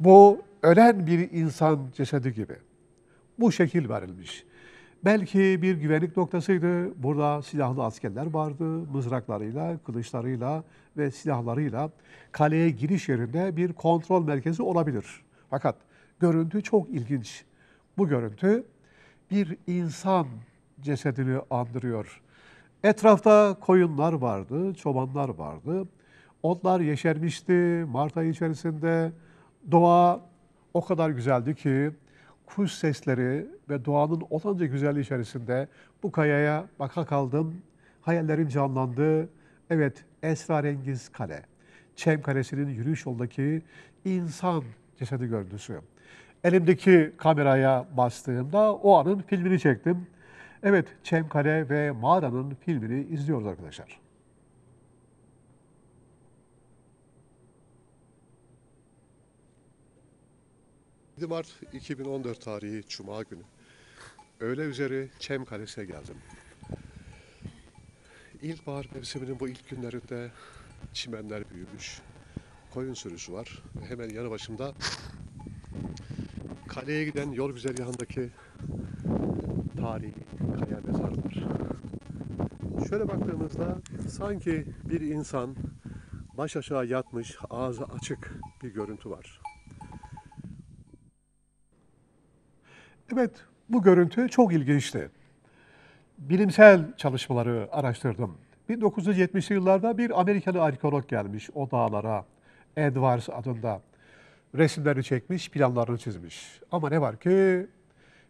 Bu ölen bir insan cesedi gibi. Bu şekil verilmiş. Belki bir güvenlik noktasıydı. Burada silahlı askerler vardı. Mızraklarıyla, kılıçlarıyla ve silahlarıyla kaleye giriş yerinde bir kontrol merkezi olabilir. Fakat görüntü çok ilginç. Bu görüntü bir insan cesedini andırıyor. Etrafta koyunlar vardı, çobanlar vardı. Otlar yeşermişti Mart ayı içerisinde. Doğa o kadar güzeldi ki kuş sesleri ve doğanın olanca güzelliği içerisinde bu kayaya baka kaldım. Hayallerim canlandı. Evet, esrarengiz kale. Çem Kalesi'nin yürüyüş yoldaki insan cesedi görüntüsü. Elimdeki kameraya bastığımda o anın filmini çektim. Evet, çem Çemkale ve mağaranın filmini izliyoruz arkadaşlar. 7 Mart 2014 tarihi Cuma günü. Öğle üzeri Çem Kalesi'ne geldim. İlkbahar mevsiminin bu ilk günlerinde çimenler büyümüş. Koyun sürüsü var. Hemen yanı başımda kaleye giden yol güzergahındaki tarihi kaya mezar Şöyle baktığımızda sanki bir insan baş aşağı yatmış, ağzı açık bir görüntü var. takip Bu görüntü çok ilginçti. Bilimsel çalışmaları araştırdım. 1970'li yıllarda bir Amerikalı arkeolog gelmiş o dağlara. Edwards adında. Resimlerini çekmiş, planlarını çizmiş. Ama ne var ki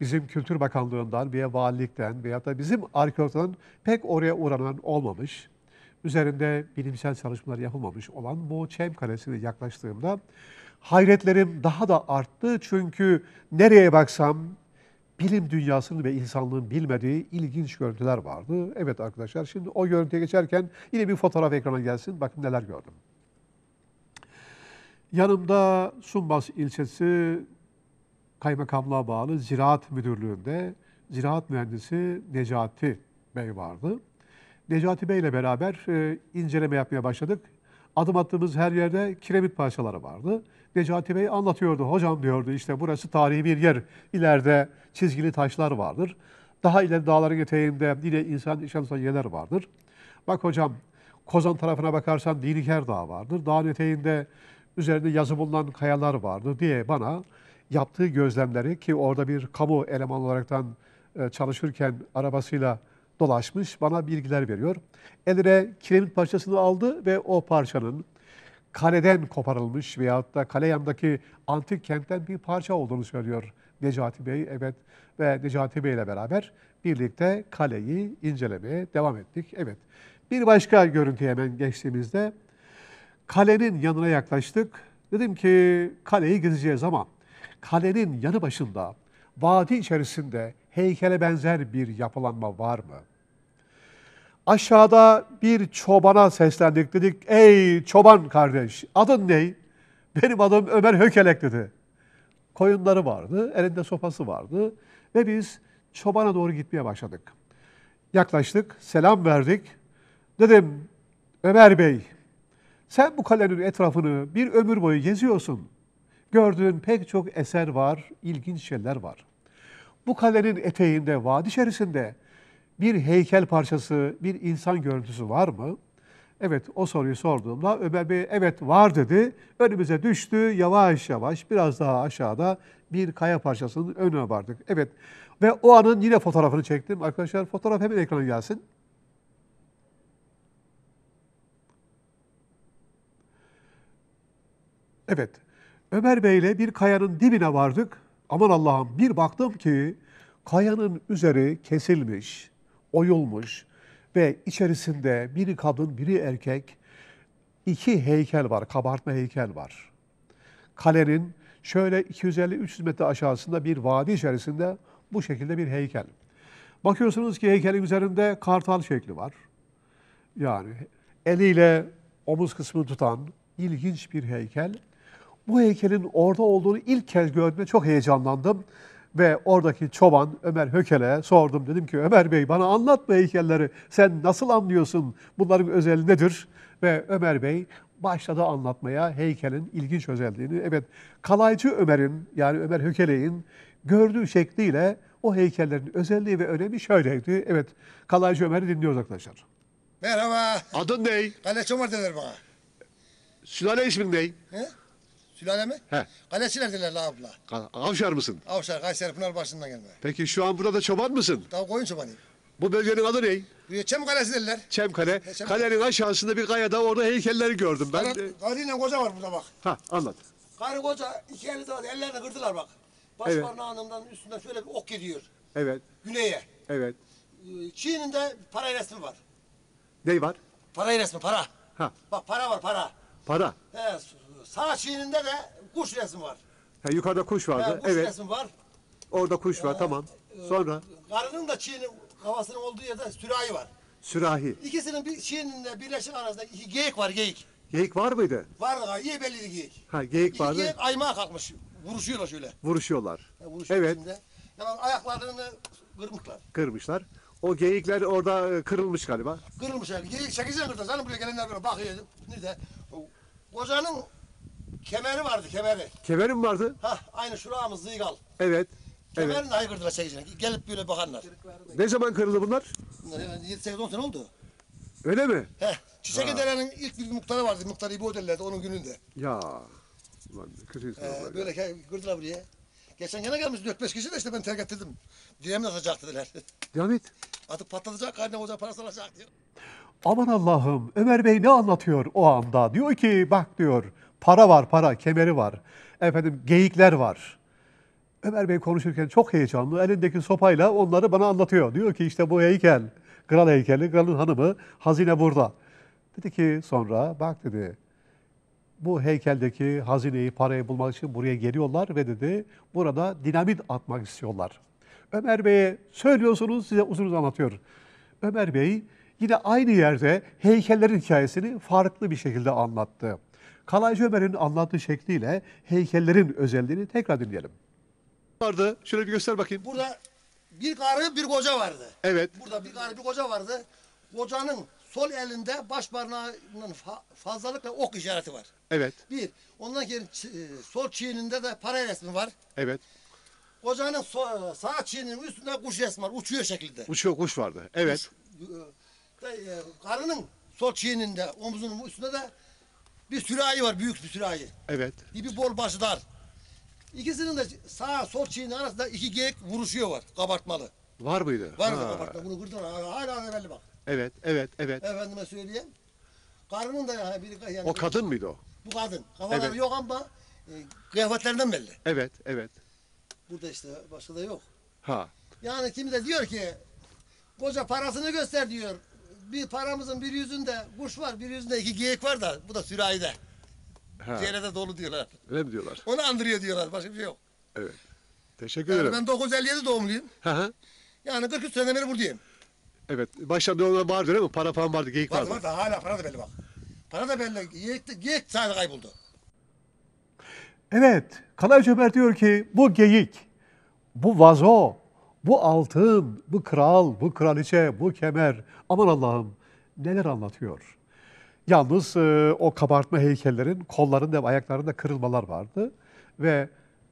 bizim Kültür Bakanlığı'ndan veya valilikten veya da bizim arkeologdan pek oraya uğranan olmamış. Üzerinde bilimsel çalışmalar yapılmamış olan bu Çem Kalesi'ne yaklaştığımda hayretlerim daha da arttı. Çünkü nereye baksam bilim dünyasının ve insanlığın bilmediği ilginç görüntüler vardı. Evet arkadaşlar şimdi o görüntüye geçerken yine bir fotoğraf ekrana gelsin. Bakın neler gördüm. Yanımda Sumbas ilçesi kaymakamlığa bağlı Ziraat Müdürlüğü'nde ziraat mühendisi Necati Bey vardı. Necati Bey ile beraber e, inceleme yapmaya başladık adım attığımız her yerde kiremit parçaları vardı. Necati Bey anlatıyordu. Hocam diyordu işte burası tarihi bir yer. İleride çizgili taşlar vardır. Daha ileri dağların eteğinde yine insan yaşamsal yerler vardır. Bak hocam Kozan tarafına bakarsan Diniker Dağı vardır. Dağın eteğinde üzerinde yazı bulunan kayalar vardır diye bana yaptığı gözlemleri ki orada bir kamu eleman olaraktan e, çalışırken arabasıyla dolaşmış, bana bilgiler veriyor. Eline kiremit parçasını aldı ve o parçanın kaleden koparılmış veyahut da kale yanındaki antik kentten bir parça olduğunu söylüyor Necati Bey. Evet ve Necati Bey ile beraber birlikte kaleyi incelemeye devam ettik. Evet bir başka görüntü hemen geçtiğimizde kalenin yanına yaklaştık. Dedim ki kaleyi gezeceğiz ama kalenin yanı başında vadi içerisinde heykele benzer bir yapılanma var mı? Aşağıda bir çobana seslendik dedik. Ey çoban kardeş adın ney? Benim adım Ömer Hökelek dedi. Koyunları vardı, elinde sopası vardı ve biz çobana doğru gitmeye başladık. Yaklaştık, selam verdik. Dedim Ömer Bey, sen bu kalenin etrafını bir ömür boyu geziyorsun. Gördüğün pek çok eser var, ilginç şeyler var. Bu kalenin eteğinde, vadi içerisinde bir heykel parçası, bir insan görüntüsü var mı? Evet o soruyu sorduğumda Ömer Bey evet var dedi. Önümüze düştü yavaş yavaş biraz daha aşağıda bir kaya parçasının önüne vardık. Evet ve o anın yine fotoğrafını çektim. Arkadaşlar fotoğraf hemen ekrana gelsin. Evet Ömer Bey ile bir kayanın dibine vardık Aman Allah'ım bir baktım ki kayanın üzeri kesilmiş, oyulmuş ve içerisinde biri kadın biri erkek iki heykel var, kabartma heykel var. Kalenin şöyle 250-300 metre aşağısında bir vadi içerisinde bu şekilde bir heykel. Bakıyorsunuz ki heykelin üzerinde kartal şekli var. Yani eliyle omuz kısmını tutan ilginç bir heykel bu heykelin orada olduğunu ilk kez gördüğümde çok heyecanlandım. Ve oradaki çoban Ömer Hökel'e sordum. Dedim ki Ömer Bey bana anlat bu heykelleri. Sen nasıl anlıyorsun? Bunların özelliği nedir? Ve Ömer Bey başladı anlatmaya heykelin ilginç özelliğini. Evet kalaycı Ömer'in yani Ömer Hökeley'in gördüğü şekliyle o heykellerin özelliği ve önemi şöyleydi. Evet kalaycı Ömer'i dinliyoruz arkadaşlar. Merhaba. Adın ney? Kalaycı Ömer derler bana. Sülale ismin ne? He? Sülale mi? He. Kalesilerdiler la abla. Avşar mısın? Avşar Kayseri Pınarbaşı'ndan gelme. Peki şu an burada da çoban mısın? Daha koyun çobanı. Bu bölgenin adı ne? Buraya Çem Kalesi derler. Çemkale. He, Çemkale. Kalenin aşağısında bir kayada orada heykelleri gördüm ben. Ee, Karı, karıyla koca var burada bak. Ha anlat. Karı koca iki elinde var. Ellerini kırdılar bak. Baş Evet. parmağından üstünden şöyle bir ok gidiyor. Evet. Güneye. Evet. Ee, Çiğninde para resmi var. Ney var? Para resmi para. Ha. Bak para var para. Para. He, Sağ çiğninde de kuş resmi var. Ha, yukarıda kuş vardı. Ha, kuş evet. resmi var. Orada kuş var. Ee, tamam. E, Sonra? Karının da çiğnin havasının olduğu yerde sürahi var. Sürahi. İkisinin bir çiğninde birleşik arasında iki geyik var geyik. Geyik var mıydı? Vardı. iyi belliydi geyik. Ha geyik iki vardı. Geyik aymağa kalkmış. Vuruşuyorlar şöyle. Vuruşuyorlar. Ha, vuruşuyor evet. Içinde. Yani ayaklarını kırmışlar. Kırmışlar. O geyikler orada e, kırılmış galiba. Kırılmış yani. Geyik çekeceksin kırda. Canım buraya gelenler böyle bakıyor. Nerede? Kocanın Kemeri vardı kemeri. Kemeri mi vardı? Hah aynı şuramız zıygal. Evet. Kemerini evet. aygırdılar çekicine. Gelip böyle bakanlar. Ne zaman kırıldı bunlar? Bunlar 7-8-10 sene oldu. Öyle mi? Heh. Çiçek Dere'nin ilk bir muhtarı vardı. Muhtarı İbo derlerdi onun gününde. Ya. Ulan kötü Ee, böyle ya. kırdılar buraya. Geçen gene gelmiş 4-5 kişi de işte ben terk ettirdim. Dinamit atacak dediler. Dinamit? Atıp patlatacak, karne hoca parası alacak diyor. Aman Allah'ım Ömer Bey ne anlatıyor o anda? Diyor ki bak diyor Para var para, kemeri var. Efendim geyikler var. Ömer Bey konuşurken çok heyecanlı. Elindeki sopayla onları bana anlatıyor. Diyor ki işte bu heykel, kral heykeli, kralın hanımı, hazine burada. Dedi ki sonra bak dedi bu heykeldeki hazineyi, parayı bulmak için buraya geliyorlar ve dedi burada dinamit atmak istiyorlar. Ömer Bey'e söylüyorsunuz size uzun uzun anlatıyor. Ömer Bey yine aynı yerde heykellerin hikayesini farklı bir şekilde anlattı. Kalaycı Ömer'in anlattığı şekliyle heykellerin özelliğini tekrar dinleyelim. Vardı. Şöyle bir göster bakayım. Burada bir karı bir koca vardı. Evet. Burada bir karı bir koca vardı. Kocanın sol elinde baş parmağının fa fazlalıkla ok işareti var. Evet. Bir. Ondan sonra e, sol çiğninde de para resmi var. Evet. Kocanın e, sağ çiğninin üstünde kuş resmi var. Uçuyor şekilde. Uçuyor kuş vardı. Evet. Kuş, e, karının sol çiğninde omzunun üstünde de bir sürahi var büyük bir sürahi. Evet. Dibi bol başı dar. İkisinin de sağ sol çiğnin arasında iki geyik vuruşuyor var kabartmalı. Var mıydı? Var mı kabartma bunu kırdın hala da belli bak. Evet evet evet. Efendime söyleyeyim. Karının da yani, bir, yani o kadın mıydı o? Bu kadın. Kafaları evet. yok ama e, kıyafetlerinden belli. Evet evet. Burada işte başka da yok. Ha. Yani kimi de diyor ki koca parasını göster diyor bir paramızın bir yüzünde kuş var, bir yüzünde iki geyik var da bu da sürahide. Ha. dolu diyorlar. Öyle mi diyorlar? Onu andırıyor diyorlar. Başka bir şey yok. Evet. Teşekkür Yani ederim. ben 957 doğumluyum. Hı hı. Yani 43 seneden beri buradayım. Evet. Başta bir ona vardı değil mi? Para falan vardı, geyik vardı. vardı. bak da hala para da belli bak. Para da belli. Geyik, de- geyik sadece kayboldu. Evet, Kalay Cömert diyor ki bu geyik, bu vazo, bu altın, bu kral, bu kraliçe, bu kemer, Aman Allah'ım neler anlatıyor. Yalnız e, o kabartma heykellerin kollarında ve ayaklarında kırılmalar vardı. Ve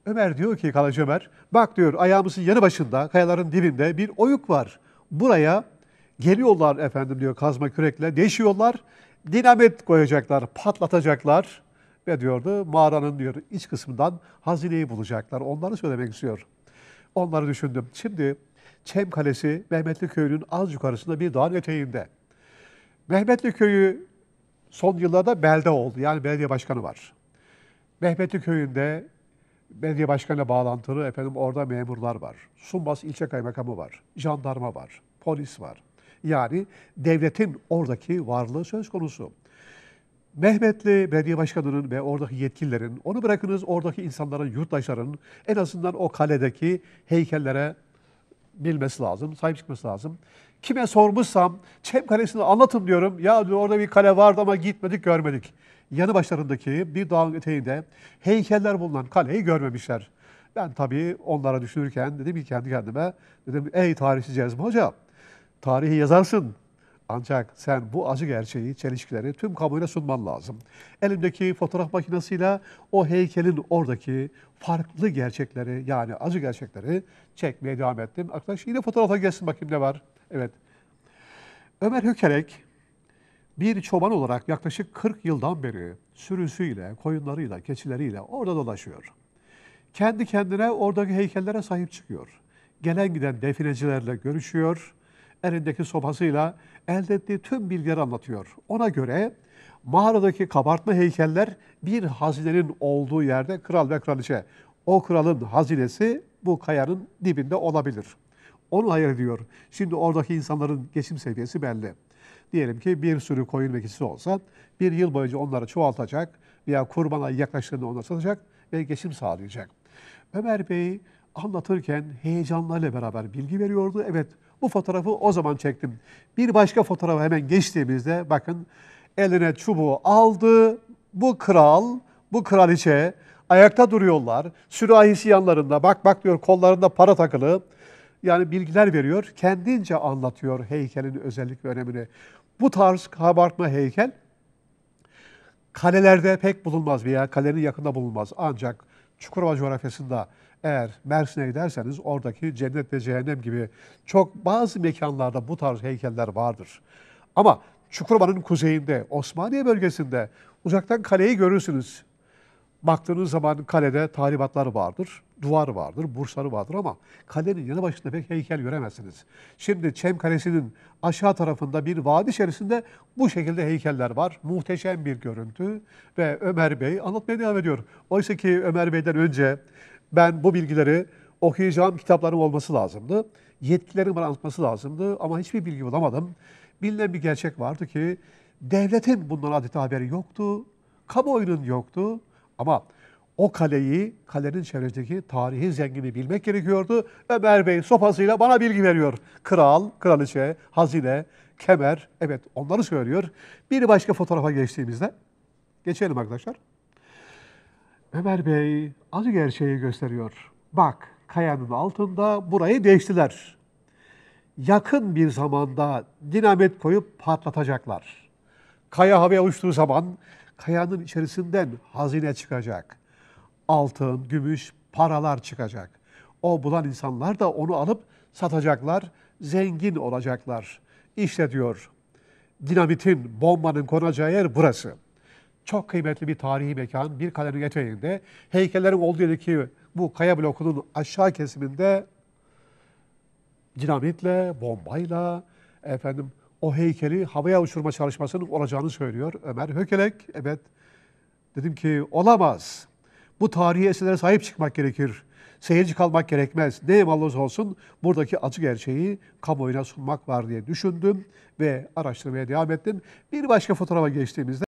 Ömer diyor ki kalıcı Ömer, bak diyor ayağımızın yanı başında kayaların dibinde bir oyuk var. Buraya geliyorlar efendim diyor kazma kürekle deşiyorlar. Dinamit koyacaklar, patlatacaklar ve diyordu mağaranın diyor iç kısmından hazineyi bulacaklar. Onları söylemek istiyor. Onları düşündüm. Şimdi Çem Kalesi Mehmetli Köyü'nün az yukarısında bir dağın eteğinde. Mehmetli Köyü son yıllarda belde oldu. Yani belediye başkanı var. Mehmetli Köyü'nde belediye başkanıyla bağlantılı efendim orada memurlar var. Sumbas ilçe kaymakamı var. Jandarma var. Polis var. Yani devletin oradaki varlığı söz konusu. Mehmetli belediye başkanının ve oradaki yetkililerin, onu bırakınız oradaki insanların, yurttaşların en azından o kaledeki heykellere bilmesi lazım, sahip çıkması lazım. Kime sormuşsam Çem Kalesi'ni anlatın diyorum. Ya diyor, orada bir kale vardı ama gitmedik görmedik. Yanı başlarındaki bir dağın eteğinde heykeller bulunan kaleyi görmemişler. Ben tabii onlara düşünürken dedim ki kendi kendime dedim ey tarihsiz Cezmi Hoca tarihi yazarsın ancak sen bu acı gerçeği, çelişkileri tüm kamuoyuna sunman lazım. Elimdeki fotoğraf makinesiyle o heykelin oradaki farklı gerçekleri yani acı gerçekleri çekmeye devam ettim. Arkadaş yine fotoğrafa gelsin bakayım ne var. Evet. Ömer Hökerek bir çoban olarak yaklaşık 40 yıldan beri sürüsüyle, koyunlarıyla, keçileriyle orada dolaşıyor. Kendi kendine oradaki heykellere sahip çıkıyor. Gelen giden definecilerle görüşüyor elindeki sopasıyla elde ettiği tüm bilgileri anlatıyor. Ona göre mağaradaki kabartma heykeller bir hazinenin olduğu yerde kral ve kraliçe. O kralın hazinesi bu kayanın dibinde olabilir. Onu hayal ediyor. Şimdi oradaki insanların geçim seviyesi belli. Diyelim ki bir sürü koyun mekisi olsa bir yıl boyunca onları çoğaltacak veya kurbana yaklaştığında onları satacak ve geçim sağlayacak. Ömer Bey anlatırken heyecanlarla beraber bilgi veriyordu. Evet bu fotoğrafı o zaman çektim. Bir başka fotoğrafı hemen geçtiğimizde bakın eline çubuğu aldı. Bu kral, bu kraliçe ayakta duruyorlar. Sürahisi yanlarında bak bak diyor kollarında para takılı. Yani bilgiler veriyor. Kendince anlatıyor heykelin özellik ve önemini. Bu tarz kabartma heykel kalelerde pek bulunmaz veya kalenin yakında bulunmaz. Ancak Çukurova coğrafyasında eğer Mersin'e giderseniz oradaki cennet ve cehennem gibi çok bazı mekanlarda bu tarz heykeller vardır. Ama Çukurova'nın kuzeyinde, Osmaniye bölgesinde uzaktan kaleyi görürsünüz. Baktığınız zaman kalede talibatlar vardır, duvar vardır, bursları vardır ama kalenin yanı başında pek heykel göremezsiniz. Şimdi Çem Kalesi'nin aşağı tarafında bir vadi içerisinde bu şekilde heykeller var. Muhteşem bir görüntü ve Ömer Bey anlatmaya devam ediyor. Oysa ki Ömer Bey'den önce ben bu bilgileri okuyacağım kitaplarım olması lazımdı. Yetkilerim anlatması lazımdı ama hiçbir bilgi bulamadım. Bilinen bir gerçek vardı ki devletin bundan adeta haberi yoktu, kamuoyunun yoktu ama o kaleyi, kalenin çevresindeki tarihi zengini bilmek gerekiyordu. Ömer Bey sopasıyla bana bilgi veriyor. Kral, kraliçe, hazine, kemer, evet onları söylüyor. Bir başka fotoğrafa geçtiğimizde, geçelim arkadaşlar. Ömer Bey acı gerçeği gösteriyor. Bak kayanın altında burayı değiştiler. Yakın bir zamanda dinamit koyup patlatacaklar. Kaya havaya uçtuğu zaman kayanın içerisinden hazine çıkacak. Altın, gümüş, paralar çıkacak. O bulan insanlar da onu alıp satacaklar, zengin olacaklar. İşte diyor, dinamitin, bombanın konacağı yer burası.'' çok kıymetli bir tarihi mekan, bir kalenin eteğinde. Heykellerin olduğu yerdeki bu kaya blokunun aşağı kesiminde dinamitle, bombayla efendim o heykeli havaya uçurma çalışmasının olacağını söylüyor Ömer Hökelek. Evet dedim ki olamaz. Bu tarihi eserlere sahip çıkmak gerekir. Seyirci kalmak gerekmez. Ne malınız olsun buradaki acı gerçeği kamuoyuna sunmak var diye düşündüm ve araştırmaya devam ettim. Bir başka fotoğrafa geçtiğimizde